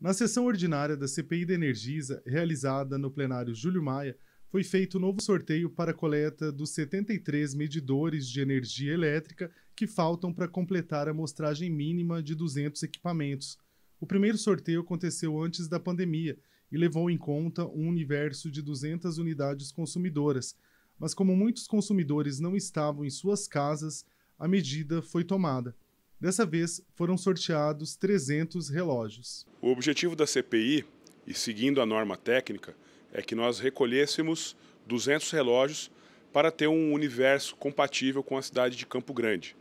Na sessão ordinária da CPI da Energisa, realizada no plenário Júlio Maia, foi feito um novo sorteio para a coleta dos 73 medidores de energia elétrica que faltam para completar a amostragem mínima de 200 equipamentos. O primeiro sorteio aconteceu antes da pandemia e levou em conta um universo de 200 unidades consumidoras. Mas, como muitos consumidores não estavam em suas casas, a medida foi tomada. Dessa vez, foram sorteados 300 relógios. O objetivo da CPI, e seguindo a norma técnica, é que nós recolhêssemos 200 relógios para ter um universo compatível com a cidade de Campo Grande,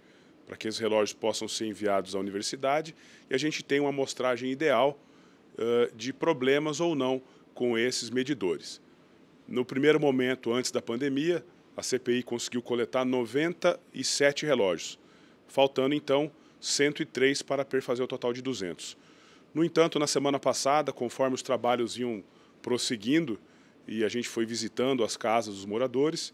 para que esses relógios possam ser enviados à universidade e a gente tenha uma amostragem ideal uh, de problemas ou não com esses medidores. No primeiro momento, antes da pandemia, a CPI conseguiu coletar 97 relógios, faltando então 103 para perfazer o total de 200. No entanto, na semana passada, conforme os trabalhos iam prosseguindo e a gente foi visitando as casas dos moradores,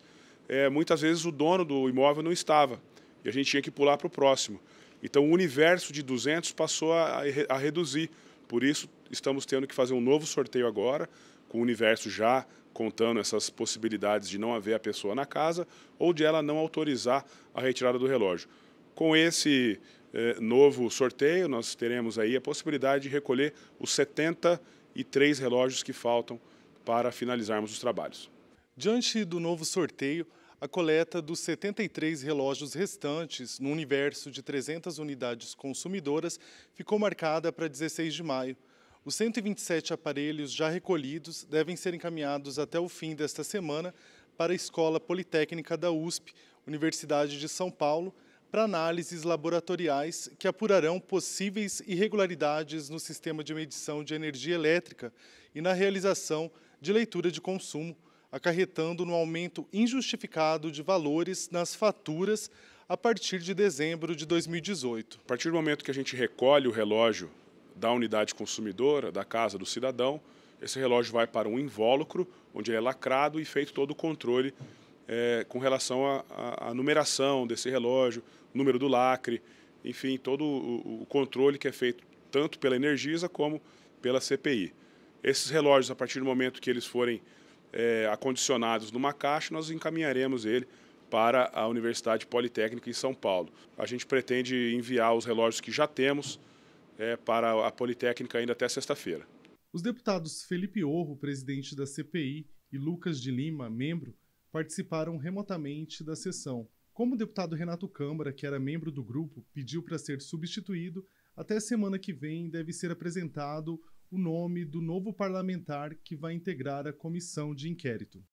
é, muitas vezes o dono do imóvel não estava e a gente tinha que pular para o próximo. Então, o universo de 200 passou a, a reduzir. Por isso, estamos tendo que fazer um novo sorteio agora, com o universo já contando essas possibilidades de não haver a pessoa na casa ou de ela não autorizar a retirada do relógio. Com esse eh, novo sorteio, nós teremos aí a possibilidade de recolher os 73 relógios que faltam para finalizarmos os trabalhos. Diante do novo sorteio, a coleta dos 73 relógios restantes, no universo de 300 unidades consumidoras, ficou marcada para 16 de maio. Os 127 aparelhos já recolhidos devem ser encaminhados até o fim desta semana para a Escola Politécnica da USP, Universidade de São Paulo, para análises laboratoriais que apurarão possíveis irregularidades no sistema de medição de energia elétrica e na realização de leitura de consumo, acarretando no aumento injustificado de valores nas faturas a partir de dezembro de 2018. A partir do momento que a gente recolhe o relógio da unidade consumidora, da casa do cidadão, esse relógio vai para um invólucro, onde ele é lacrado e feito todo o controle é, com relação à numeração desse relógio, número do lacre, enfim, todo o, o controle que é feito tanto pela Energisa como pela CPI. Esses relógios, a partir do momento que eles forem é, acondicionados numa caixa, nós encaminharemos ele para a Universidade Politécnica em São Paulo. A gente pretende enviar os relógios que já temos é, para a Politécnica ainda até sexta-feira. Os deputados Felipe Orro, presidente da CPI, e Lucas de Lima, membro, participaram remotamente da sessão. Como o deputado Renato Câmara, que era membro do grupo, pediu para ser substituído, até semana que vem deve ser apresentado o nome do novo parlamentar que vai integrar a comissão de inquérito.